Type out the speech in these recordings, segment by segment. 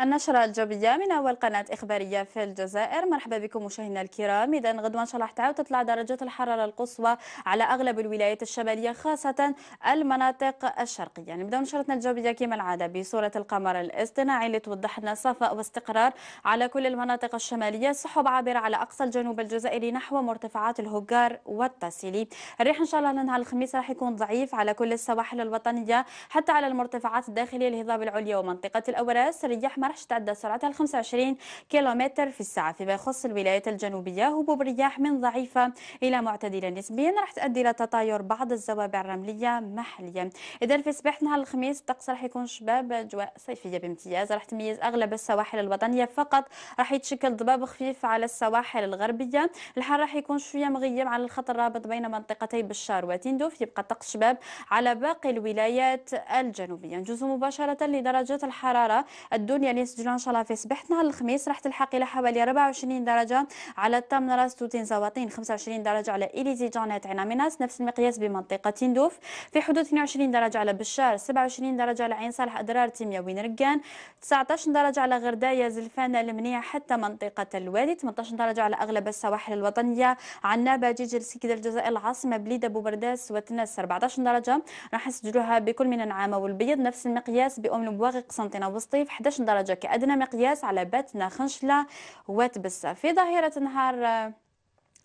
النشرة الجوبية من أول قناة إخبارية في الجزائر مرحبا بكم مشاهدينا الكرام إذا غدوة إن شاء الله تعاود تطلع درجة الحرارة القصوى على أغلب الولايات الشمالية خاصة المناطق الشرقية يعني نبدأ نشرتنا الجوبية كما العادة بصورة القمر الاصطناعي اللي توضح لنا صفاء واستقرار على كل المناطق الشمالية سحب عابرة على أقصى الجنوب الجزائري نحو مرتفعات الهجار والتاسيلي الريح إن شاء الله لنهار الخميس راح يكون ضعيف على كل السواحل الوطنية حتى على المرتفعات الداخلية الهضاب العليا ومنطقة الأوراس رياح ما راح تتعدى سرعتها ال 25 كيلومتر في الساعة فيما يخص الولايات الجنوبية هبوب رياح من ضعيفة إلى معتدلة نسبيا راح تؤدي إلى تطاير بعض الزوابع الرملية محليا إذا في صباح نهار الخميس الطقس راح يكون شباب أجواء صيفية بامتياز راح تميز أغلب السواحل الوطنية فقط راح يتشكل ضباب خفيف على السواحل الغربية الحر راح يكون شوية مغيم على الخط الرابط بين منطقتي بشار وتندوف يبقى الطقس شباب على باقي الولايات الجنوبية نجوز مباشرة لدرجة الحرارة الدنيا اللي يسجلوا ان شاء الله في صباح نهار الخميس راح تلحق الى حوالي 24 درجه على التمنراس توتين زواطين 25 درجه على اليزي جانيت عين ميناس نفس المقياس بمنطقه تندوف في حدود 22 درجه على بشار 27 درجه على عين صالح ادرار تيميا وين رقان 19 درجه على غردايه زلفانه المنيه حتى منطقه الوادي 18 درجه على اغلب السواحل الوطنيه عنابه جيجل سكيدة الجزائر العاصمه بليده بوبرداس وتنس 14 درجه راح نسجلوها بكل من النعامه والبيض نفس المقياس بام البواغي قسنطينه وسطيف 11 درجه درجة كأدنى مقياس على بتنا خنشلة وتبسة في ظهيرة نهار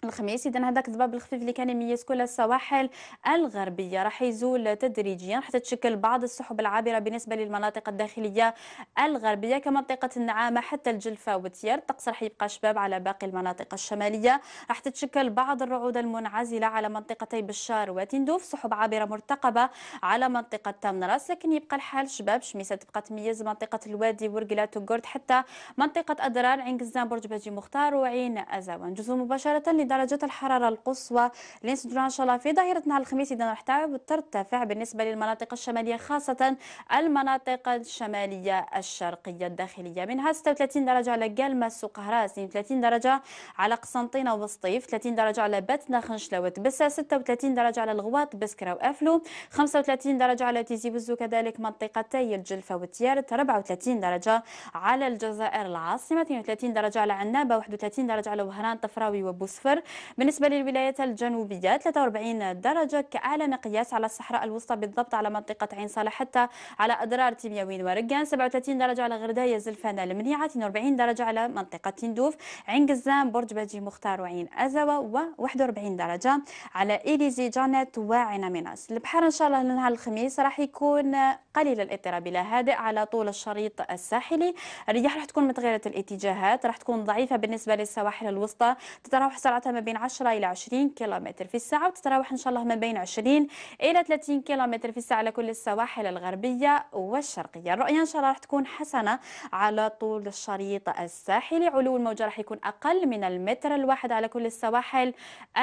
الخميس اذا هذاك الضباب الخفيف اللي كان يميز كل السواحل الغربيه راح يزول تدريجيا راح تتشكل بعض السحب العابره بالنسبه للمناطق الداخليه الغربيه كمنطقه النعامه حتى الجلفه وتيار الطقس راح يبقى شباب على باقي المناطق الشماليه راح تتشكل بعض الرعود المنعزله على منطقتي بشار وتندوف سحب عابره مرتقبه على منطقه تمنراس لكن يبقى الحال شباب شميسه تبقى تميز منطقه الوادي ورقلات وقرد حتى منطقه ادرار عين قزان برج باجي مختار وعين ازوان جزء مباشره درجات الحرارة القصوى اللي ستدور إن شاء الله في ظهيرة نهار الخميس إذا راح ترتفع بالنسبة للمناطق الشمالية خاصة المناطق الشمالية الشرقية الداخلية منها 36 درجة على قلمس وقهراس 32 درجة على قسنطينة وسطيف 30 درجة على باتنا خنشلة وتبسة 36 درجة على الغواط بسكرة وأفلو 35 درجة على تيزي وزو كذلك منطقتي الجلفة وتيارت 34 درجة على الجزائر العاصمة 32 درجة على عنابة 31 درجة على وهران طفراوي وبوسفر متر بالنسبة للولايات الجنوبية 43 درجة كأعلى مقياس على الصحراء الوسطى بالضبط على منطقة عين صالح حتى على أضرار تيمياوين ورقان 37 درجة على غرداية زلفان المنيعة 42 درجة على منطقة تندوف عين قزام برج باجي مختار وعين أزوة و 41 درجة على إيليزي جانيت وعين ميناس البحر إن شاء الله لنهار الخميس راح يكون قليل الاضطراب إلى هادئ على طول الشريط الساحلي الرياح راح تكون متغيرة الاتجاهات راح تكون ضعيفة بالنسبة للسواحل الوسطى تتراوح سرعتها ما بين 10 إلى 20 كيلومتر في الساعة وتتراوح إن شاء الله ما بين 20 إلى 30 كيلومتر في الساعة على كل السواحل الغربية والشرقية الرؤية إن شاء الله راح تكون حسنة على طول الشريط الساحلي علو الموجة راح يكون أقل من المتر الواحد على كل السواحل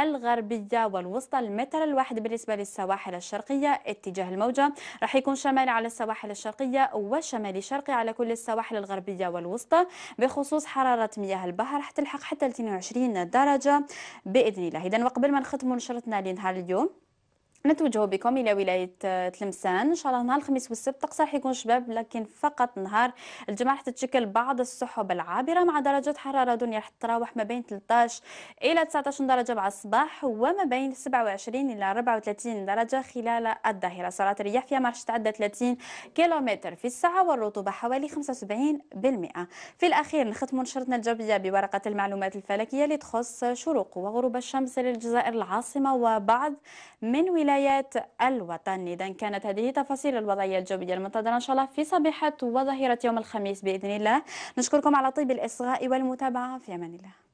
الغربية والوسطى المتر الواحد بالنسبة للسواحل الشرقية اتجاه الموجة راح يكون شمالي على السواحل الشرقية وشمالي شرقي على كل السواحل الغربية والوسطى بخصوص حرارة مياه البحر راح تلحق حتى 22 درجة باذن الله اذا وقبل ما نختموا نشرتنا لنهار اليوم نتوجه بكم الى ولايه آه، تلمسان ان شاء الله نهار الخميس والسبت الطقس راح يكون شباب لكن فقط نهار الجمعه راح تتشكل بعض السحب العابره مع درجات حراره دنيا راح تتراوح ما بين 13 الى 19 درجه مع الصباح وما بين 27 الى 34 درجه خلال الظهيره سرعه الرياح فيها ما راح تتعدى 30 كيلومتر في الساعه والرطوبه حوالي 75% في الاخير نختم نشرتنا الجويه بورقه المعلومات الفلكيه اللي تخص شروق وغروب الشمس للجزائر العاصمه وبعض من ولايه ولايات الوطن إذا كانت هذه تفاصيل الوضعية الجوية المنتظرة إن شاء الله في صبيحة وظهيرة يوم الخميس بإذن الله نشكركم على طيب الإصغاء والمتابعة في أمان الله